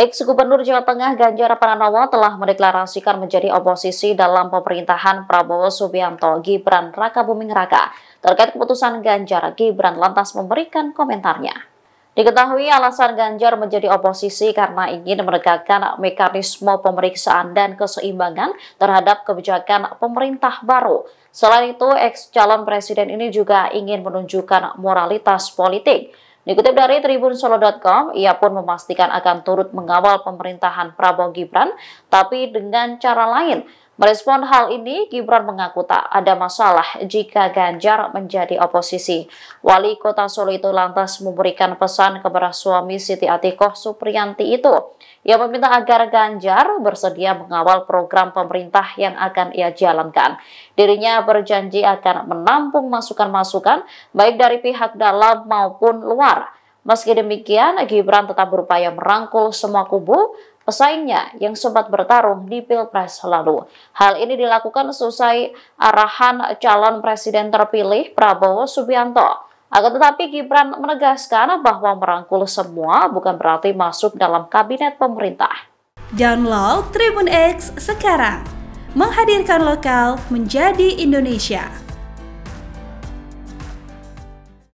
Ex Gubernur Jawa Tengah Ganjar Pranowo telah mendeklarasikan menjadi oposisi dalam pemerintahan Prabowo Subianto Gibran Raka Buming Raka. Terkait keputusan Ganjar, Gibran lantas memberikan komentarnya. Diketahui alasan Ganjar menjadi oposisi karena ingin menegakkan mekanisme pemeriksaan dan keseimbangan terhadap kebijakan pemerintah baru. Selain itu, ex calon presiden ini juga ingin menunjukkan moralitas politik. Dikutip dari tribunsolo.com, ia pun memastikan akan turut mengawal pemerintahan Prabowo Gibran, tapi dengan cara lain, Merespon hal ini, Gibran mengaku tak ada masalah jika Ganjar menjadi oposisi. Wali kota Solo itu lantas memberikan pesan kepada suami Siti Atikoh Supriyanti itu. Ia meminta agar Ganjar bersedia mengawal program pemerintah yang akan ia jalankan. Dirinya berjanji akan menampung masukan-masukan baik dari pihak dalam maupun luar. Meski demikian, Gibran tetap berupaya merangkul semua kubu pesaingnya yang sempat bertarung di Pilpres lalu. Hal ini dilakukan sesuai arahan calon presiden terpilih Prabowo Subianto. Akan tetapi Gibran menegaskan bahwa merangkul semua bukan berarti masuk dalam kabinet pemerintah. Download Tribun X sekarang, menghadirkan lokal menjadi Indonesia.